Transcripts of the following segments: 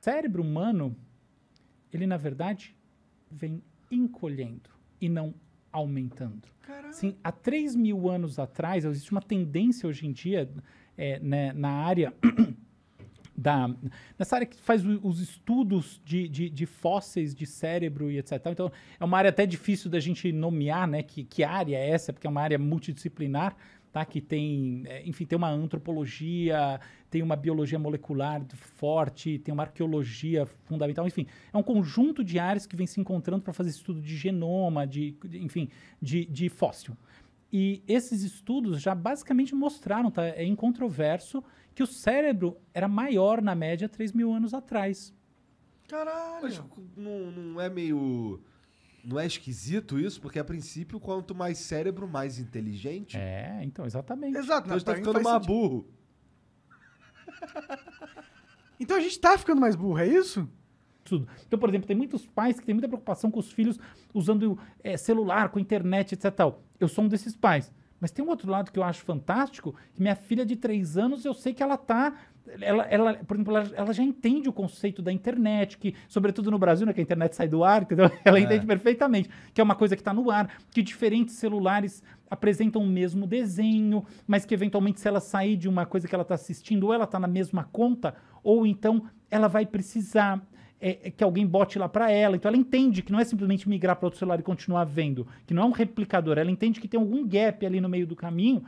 cérebro humano, ele na verdade vem encolhendo e não aumentando. Caramba. Sim, há 3 mil anos atrás, existe uma tendência hoje em dia é, né, na área da. Nessa área que faz o, os estudos de, de, de, fósseis de cérebro e etc. Então, é uma área até difícil da gente nomear né, que, que área é essa, porque é uma área multidisciplinar tá? que tem, é, enfim, tem uma antropologia, tem uma biologia molecular forte, tem uma arqueologia fundamental, enfim, é um conjunto de áreas que vem se encontrando para fazer estudo de genoma, de, de enfim, de, de, fóssil. E esses estudos já basicamente mostraram, tá? é incontroverso, que o cérebro era maior na média 3 mil anos atrás. Caralho! Mas não, não é meio não é esquisito isso? Porque, a princípio, quanto mais cérebro, mais inteligente. É, então, exatamente. Exato, então, a gente tá ficando mais burro. Então a gente tá ficando mais burro, é isso? Tudo. Então, por exemplo, tem muitos pais que têm muita preocupação com os filhos usando é, celular, com internet, etc. Tal. Eu sou um desses pais. Mas tem um outro lado que eu acho fantástico, que minha filha de 3 anos, eu sei que ela tá ela, ela, por exemplo, ela, ela, já entende o conceito da internet, que, sobretudo no Brasil, né, que a internet sai do ar, então ela é. entende perfeitamente, que é uma coisa que está no ar, que diferentes celulares apresentam o mesmo desenho, mas que eventualmente se ela sair de uma coisa que ela está assistindo, ou ela está na mesma conta, ou então ela vai precisar é, é que alguém bote lá para ela. Então ela entende que não é simplesmente migrar para outro celular e continuar vendo, que não é um replicador. Ela entende que tem algum gap ali no meio do caminho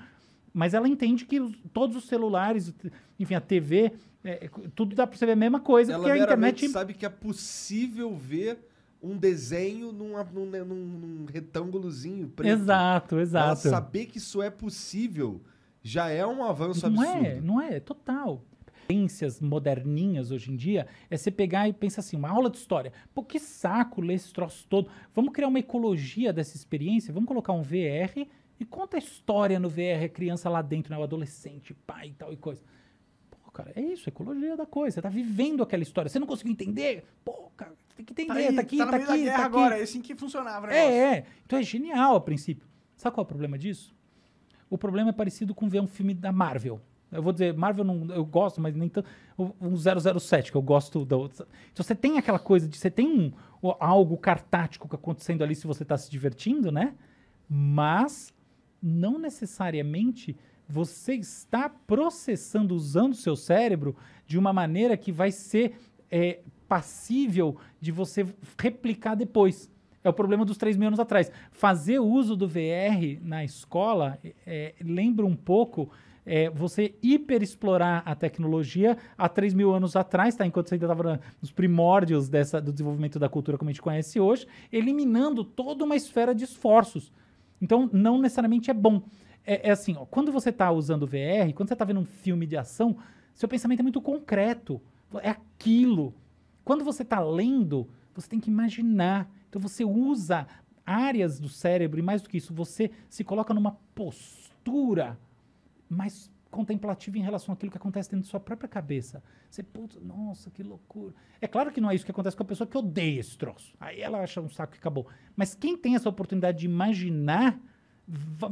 mas ela entende que os, todos os celulares, enfim, a TV, é, é, tudo dá para você ver a mesma coisa, ela porque a internet. sabe que é possível ver um desenho num, num, né, num, num retângulozinho preto. Exato, exato. Ela saber que isso é possível já é um avanço não é, absurdo. Não é, não é, total. Tendências moderninhas hoje em dia é você pegar e pensar assim, uma aula de história. Pô, que saco ler esse troço todo. Vamos criar uma ecologia dessa experiência, vamos colocar um VR me conta a história no VR, a criança lá dentro, né? O adolescente, pai e tal e coisa. Pô, cara, é isso, ecologia da coisa. Você tá vivendo aquela história. Você não conseguiu entender? Pô, cara, tem que entender. Tá, aí, tá aqui, tá, tá aqui. Tá aqui. agora, é assim que funcionava. É, é. Então é genial a princípio. Sabe qual é o problema disso? O problema é parecido com ver um filme da Marvel. Eu vou dizer, Marvel não, eu gosto, mas nem tanto. Um 007, que eu gosto da outra. Então você tem aquela coisa de. Você tem um, algo cartático acontecendo ali se você está se divertindo, né? Mas não necessariamente você está processando, usando o seu cérebro de uma maneira que vai ser é, passível de você replicar depois. É o problema dos três mil anos atrás. Fazer uso do VR na escola é, é, lembra um pouco é, você hiperexplorar a tecnologia há 3 mil anos atrás, tá? enquanto você ainda estava nos primórdios dessa, do desenvolvimento da cultura como a gente conhece hoje, eliminando toda uma esfera de esforços. Então, não necessariamente é bom. É, é assim, ó, quando você está usando VR, quando você está vendo um filme de ação, seu pensamento é muito concreto. É aquilo. Quando você está lendo, você tem que imaginar. Então, você usa áreas do cérebro e mais do que isso, você se coloca numa postura mais contemplativo em relação àquilo que acontece dentro da sua própria cabeça. Você, putz, nossa, que loucura. É claro que não é isso que acontece com a pessoa que odeia esse troço. Aí ela acha um saco que acabou. Mas quem tem essa oportunidade de imaginar,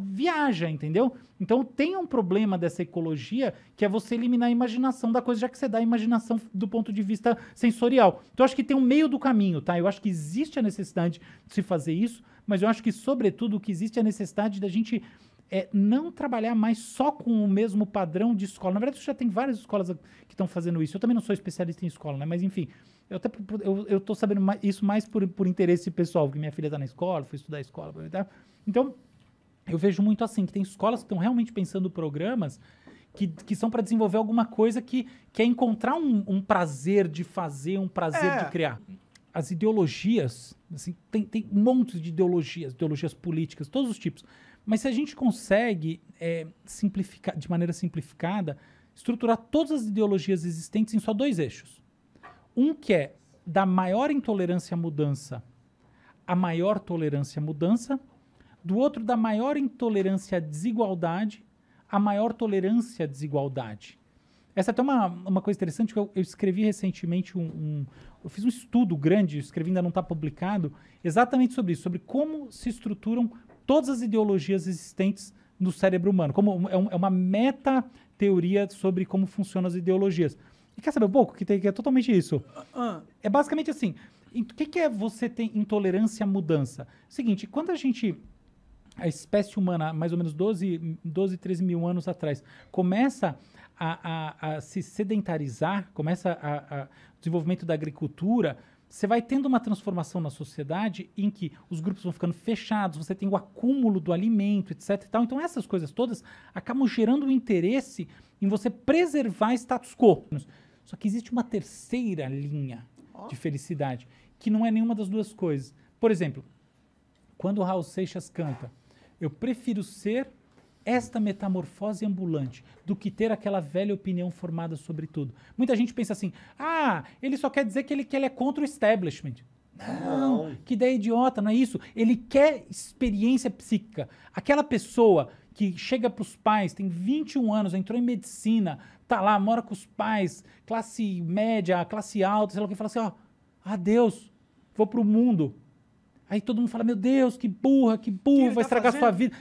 viaja, entendeu? Então tem um problema dessa ecologia que é você eliminar a imaginação da coisa, já que você dá a imaginação do ponto de vista sensorial. Então eu acho que tem um meio do caminho, tá? Eu acho que existe a necessidade de se fazer isso, mas eu acho que, sobretudo, o que existe é a necessidade da gente é não trabalhar mais só com o mesmo padrão de escola. Na verdade, já tem várias escolas que estão fazendo isso. Eu também não sou especialista em escola, né? Mas enfim, eu estou eu, eu sabendo mais, isso mais por, por interesse pessoal, porque minha filha está na escola, fui estudar a escola, tá? Então, eu vejo muito assim, que tem escolas que estão realmente pensando programas que, que são para desenvolver alguma coisa que, que é encontrar um, um prazer de fazer, um prazer é. de criar as ideologias, assim, tem, tem um monte de ideologias, ideologias políticas, todos os tipos. Mas se a gente consegue é, simplificar, de maneira simplificada, estruturar todas as ideologias existentes em só dois eixos. Um que é da maior intolerância à mudança à maior tolerância à mudança, do outro da maior intolerância à desigualdade à maior tolerância à desigualdade. Essa é até uma, uma coisa interessante que eu, eu escrevi recentemente um, um, Eu fiz um estudo grande, escrevi, ainda não está publicado, exatamente sobre isso, sobre como se estruturam todas as ideologias existentes no cérebro humano. Como é, um, é uma meta-teoria sobre como funcionam as ideologias. E quer saber um pouco? Que, tem, que é totalmente isso. Ah. É basicamente assim. O que, que é você ter intolerância à mudança? Seguinte, quando a gente a espécie humana, mais ou menos 12, 12 13 mil anos atrás, começa a, a, a se sedentarizar, começa a, a, desenvolvimento da agricultura, você vai tendo uma transformação na sociedade em que os grupos vão ficando fechados, você tem o acúmulo do alimento, etc. Então, essas coisas todas acabam gerando um interesse em você preservar status quo. Só que existe uma terceira linha oh. de felicidade, que não é nenhuma das duas coisas. Por exemplo, quando o Raul Seixas canta, eu prefiro ser esta metamorfose ambulante do que ter aquela velha opinião formada sobre tudo. Muita gente pensa assim: ah, ele só quer dizer que ele, que ele é contra o establishment. Não, que ideia idiota, não é isso? Ele quer experiência psíquica. Aquela pessoa que chega para os pais, tem 21 anos, entrou em medicina, tá lá, mora com os pais, classe média, classe alta, sei lá o que, fala assim: ó, adeus, vou para o mundo. Aí todo mundo fala: meu Deus, que burra, que burra, que vai tá estragar fazendo? sua vida.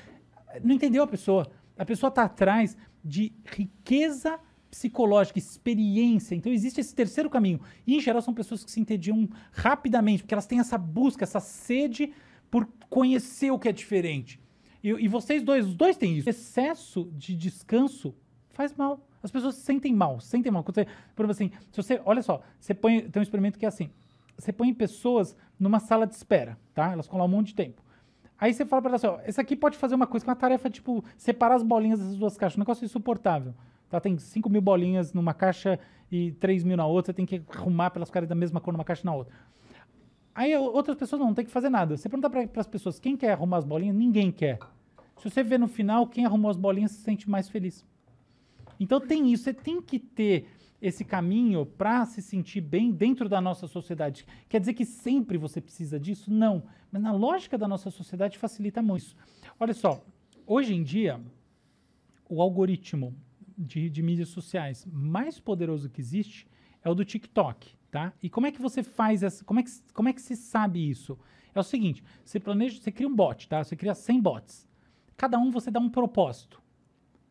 Não entendeu a pessoa. A pessoa está atrás de riqueza psicológica, experiência. Então existe esse terceiro caminho. E em geral são pessoas que se entediam rapidamente, porque elas têm essa busca, essa sede por conhecer o que é diferente. E, e vocês dois, os dois têm isso. Excesso de descanso faz mal. As pessoas se sentem mal, sentem mal. você, por exemplo, assim, se você, olha só, você põe, tem um experimento que é assim, você põe pessoas numa sala de espera, tá? Elas ficam lá um monte de tempo. Aí você fala para ela assim, ó, aqui pode fazer uma coisa, que é uma tarefa, tipo, separar as bolinhas dessas duas caixas, um negócio insuportável. Tá, tem 5 mil bolinhas numa caixa e 3 mil na outra, você tem que arrumar pelas caras da mesma cor numa caixa e na outra. Aí outras pessoas não, não tem que fazer nada. Você pergunta para as pessoas quem quer arrumar as bolinhas, ninguém quer. Se você vê no final quem arrumou as bolinhas se sente mais feliz. Então tem isso, você tem que ter esse caminho para se sentir bem dentro da nossa sociedade. Quer dizer que sempre você precisa disso? Não. Mas na lógica da nossa sociedade facilita muito isso. Olha só, hoje em dia, o algoritmo de, de mídias sociais mais poderoso que existe é o do TikTok, tá? E como é que você faz essa. Como é que, como é que se sabe isso? É o seguinte: você planeja, você cria um bot, tá? Você cria 100 bots. Cada um você dá um propósito.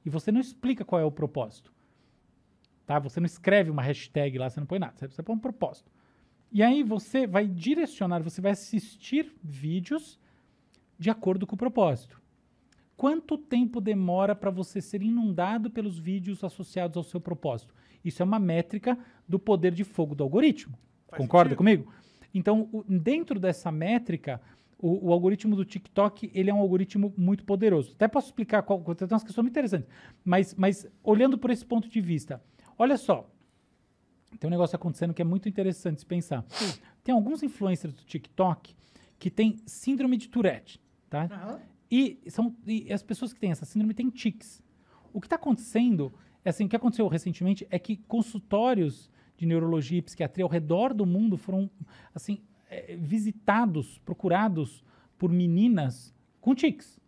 E você não explica qual é o propósito. Tá? Você não escreve uma hashtag lá, você não põe nada, você, põe um propósito. E aí você vai direcionar, você vai assistir vídeos de acordo com o propósito. Quanto tempo demora para você ser inundado pelos vídeos associados ao seu propósito? Isso é uma métrica do poder de fogo do algoritmo. Faz Concorda sentido. comigo? Então, o, dentro dessa métrica, o, o, algoritmo do TikTok ele é um algoritmo muito poderoso. Até posso explicar qual. Tem umas questões muito interessantes. Mas, mas olhando por esse ponto de vista, Olha só, tem um negócio acontecendo que é muito interessante se pensar. Tem alguns influencers do TikTok que têm síndrome de Tourette, tá? Uhum. E, são, e as pessoas que têm essa síndrome têm tics. O que está acontecendo, assim, o que aconteceu recentemente é que consultórios de neurologia e psiquiatria ao redor do mundo foram, assim, é, visitados, procurados por meninas com tics.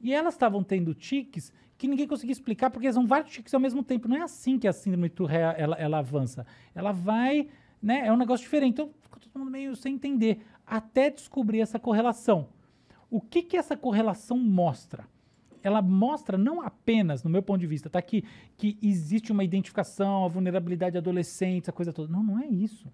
E elas estavam tendo tics que ninguém conseguia explicar, porque são vários tiques ao mesmo tempo. Não é assim que a síndrome de Tourette ela, ela avança. Ela vai, né? É um negócio diferente. Então, ficou todo mundo meio sem entender, até descobrir essa correlação. O que que essa correlação mostra? Ela mostra não apenas, no meu ponto de vista, tá aqui, que existe uma identificação, a vulnerabilidade adolescente, essa coisa toda. Não, não é isso.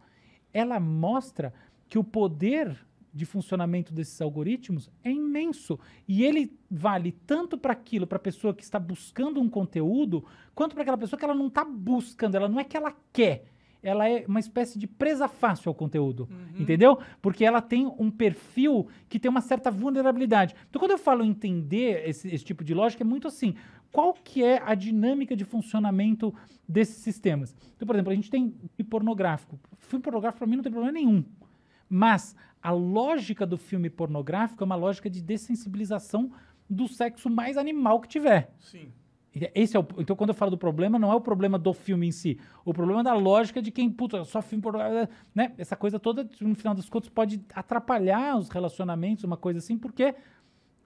Ela mostra que o poder de funcionamento desses algoritmos é imenso. E ele vale tanto para aquilo, para a pessoa que está buscando um conteúdo, quanto para aquela pessoa que ela não está buscando, ela não é que ela quer. Ela é uma espécie de presa fácil ao conteúdo, uhum. entendeu? Porque ela tem um perfil que tem uma certa vulnerabilidade. Então, quando eu falo entender esse, esse tipo de lógica, é muito assim qual que é a dinâmica de funcionamento desses sistemas. Então, por exemplo, a gente tem filme pornográfico. Filme pornográfico, para mim, não tem problema nenhum. Mas a lógica do filme pornográfico é uma lógica de dessensibilização do sexo mais animal que tiver. Sim. É, esse é o, então, quando eu falo do problema, não é o problema do filme em si. O problema é da lógica de quem, puta, só filme pornográfico. Eh, né? Essa coisa toda, no final das contas pode atrapalhar os relacionamentos, uma coisa assim, porque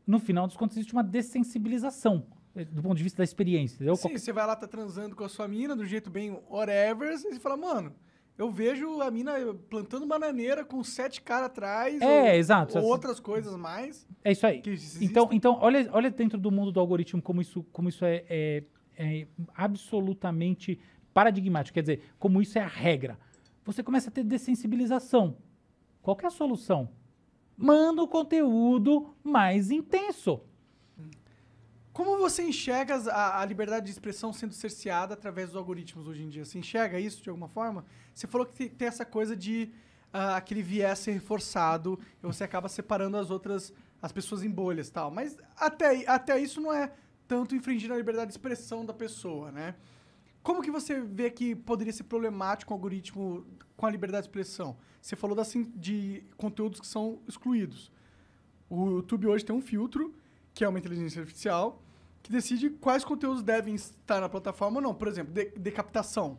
no final dos contas existe uma dessensibilização eh, do ponto de vista da experiência. Entendeu? Sim, Qual... você vai lá, tá transando com a sua mina, do jeito bem whatever, e você fala, mano, eu vejo a mina plantando bananeira com sete caras atrás. É, ou, exato. Ou assim. outras coisas mais. É isso aí. Então, então olha, olha dentro do mundo do algoritmo como isso, como isso é, é, é absolutamente paradigmático. Quer dizer, como isso é a regra. Você começa a ter dessensibilização. Qual é a solução? Manda o conteúdo mais intenso. Como você enxerga a, a, liberdade de expressão sendo cerceada através dos algoritmos hoje em dia? Você enxerga isso de alguma forma? Você falou que tem essa coisa de uh, aquele viés ser reforçado e você acaba separando as outras, as pessoas em bolhas tal. Mas até, até isso não é tanto infringir a liberdade de expressão da pessoa, né? Como que você vê que poderia ser problemático o algoritmo com a liberdade de expressão? Você falou assim, de conteúdos que são excluídos. O YouTube hoje tem um filtro que é uma inteligência artificial, que decide quais conteúdos devem estar na plataforma ou não. Por exemplo, de decapitação.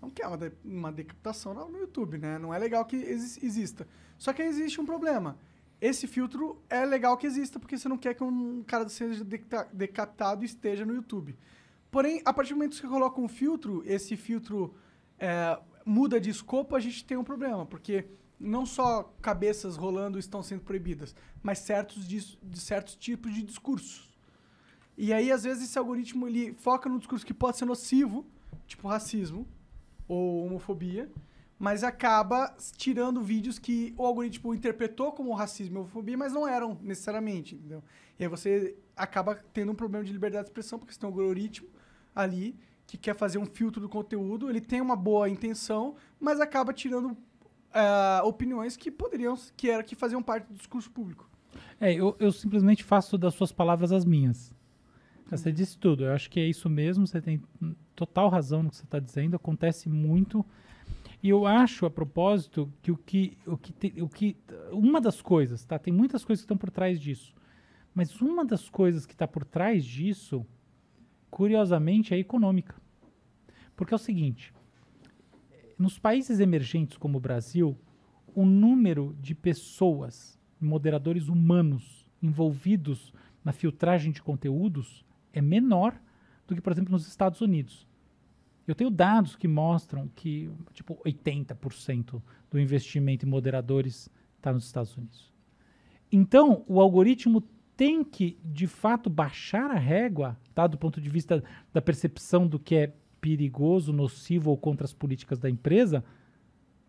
Não quer uma, de uma decapitação no YouTube, né? Não é legal que ex exista. Só que existe um problema. Esse filtro é legal que exista, porque você não quer que um cara seja decapitado e esteja no YouTube. Porém, a partir do momento que você coloca um filtro, esse filtro é, muda de escopo, a gente tem um problema, porque não só cabeças rolando estão sendo proibidas, mas certos de, de certos tipos de discursos. E aí, às vezes, esse algoritmo ele foca num discurso que pode ser nocivo, tipo racismo ou homofobia, mas acaba tirando vídeos que o algoritmo interpretou como racismo e homofobia, mas não eram necessariamente, entendeu? E aí você acaba tendo um problema de liberdade de expressão, porque você tem um algoritmo ali que quer fazer um filtro do conteúdo, ele tem uma boa intenção, mas acaba tirando uh, opiniões que poderiam, que, era, que faziam parte do discurso público. É, eu, eu simplesmente faço das suas palavras as minhas. Você disse tudo. Eu acho que é isso mesmo. Você tem total razão no que você está dizendo. Acontece muito. E eu acho, a propósito, que o que, o que, te, o que uma das coisas, tá? Tem muitas coisas que estão por trás disso. Mas uma das coisas que está por trás disso, curiosamente, é econômica. Porque é o seguinte: nos países emergentes como o Brasil, o número de pessoas, moderadores humanos, envolvidos na filtragem de conteúdos é menor do que, por exemplo, nos Estados Unidos. Eu tenho dados que mostram que, tipo, 80% do investimento em moderadores está nos Estados Unidos. Então, o algoritmo tem que, de fato, baixar a régua, tá? do ponto de vista da percepção do que é perigoso, nocivo ou contra as políticas da empresa,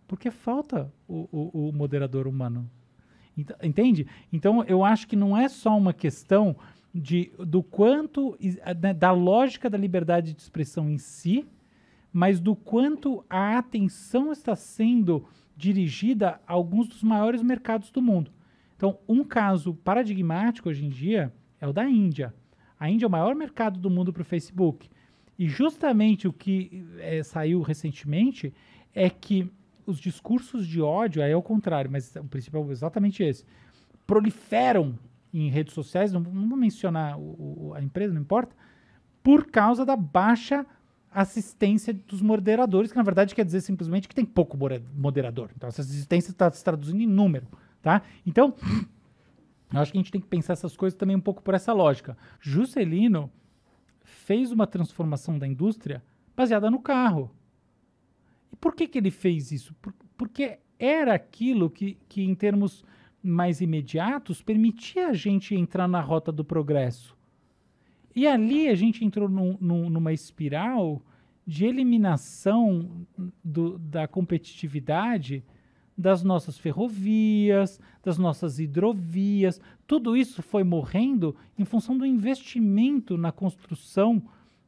porque falta o, o, o moderador humano. Entende? Então, eu acho que não é só uma questão de, do quanto, né, da lógica da liberdade de expressão em si, mas do quanto a atenção está sendo dirigida a alguns dos maiores mercados do mundo. Então, um caso paradigmático hoje em dia é o da Índia. A Índia é o maior mercado do mundo para o Facebook. E justamente o que é, saiu recentemente é que os discursos de ódio, aí é o contrário, mas o principal é exatamente esse, proliferam em redes sociais, não, não vou mencionar o, o, a empresa, não importa, por causa da baixa assistência dos moderadores, que na verdade quer dizer simplesmente que tem pouco moderador. Então essa assistência está se traduzindo em número, tá? Então, eu acho que a gente tem que pensar essas coisas também um pouco por essa lógica. Juscelino fez uma transformação da indústria baseada no carro. E por que, que ele fez isso? Por, porque era aquilo que, que, em termos mais imediatos, permitia a gente entrar na rota do progresso. E ali a gente entrou num, num, numa espiral de eliminação do, da competitividade das nossas ferrovias, das nossas hidrovias, tudo isso foi morrendo em função do investimento na construção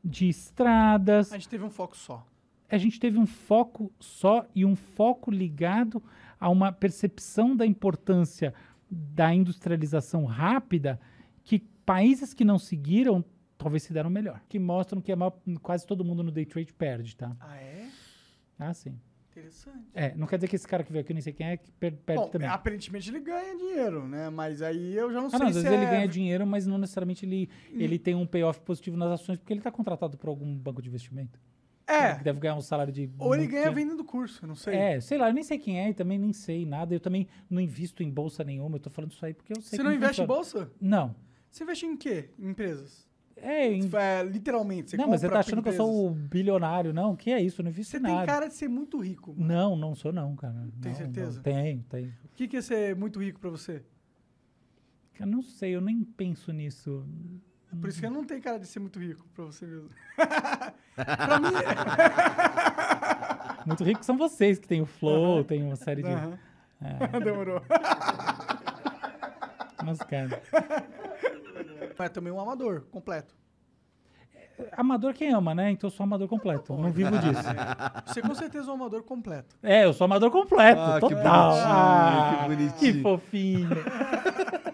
de estradas. A gente teve um foco só. A gente teve um foco só e um foco ligado a uma percepção da importância da industrialização rápida que países que não seguiram talvez se deram melhor. Que mostram que maior, quase todo mundo no day trade perde, tá? Ah, é? Ah, sim. Interessante. É, não quer dizer que esse cara que veio aqui, nem sei quem é, que perde, também. Bom, também. Aparentemente ele ganha dinheiro, né? Mas aí eu já não ah, sei não, às se vezes é... ele ganha dinheiro, mas não necessariamente ele, ele tem um payoff positivo nas ações, porque ele está contratado por algum banco de investimento. É. Ele deve ganhar um salário de. Ou ele ganha dinheiro. vendendo curso, eu não sei. É, sei lá, eu nem sei quem é e também nem sei nada. Eu também não invisto em bolsa nenhuma, eu tô falando isso aí porque eu sei Você não investe em bolsa? Não. Você investe em quê? Em empresas? É, em... é literalmente. Você não, mas você tá achando que eu sou o bilionário. Não, o que é isso? Eu não vi Você nada. tem cara de ser muito rico. Mano. Não, não sou não, cara. Tem não, certeza? Não. Tem, tem. O que, que é ser muito rico para você? Eu não sei, eu nem penso nisso. É por isso que eu hum. não tenho cara de ser muito rico pra você mesmo. pra mim. É. muito rico são vocês que tem o flow, uhum. tem uma série de. Uhum. É. Demorou. Mas, cara. Mas é também um amador completo. É, amador quem ama, né? Então eu sou amador completo. Tá não vivo disso. Você com certeza é um amador completo. É, eu sou amador completo. Ah, total. Que bonitinho, ah, que bonitinho. Que fofinho.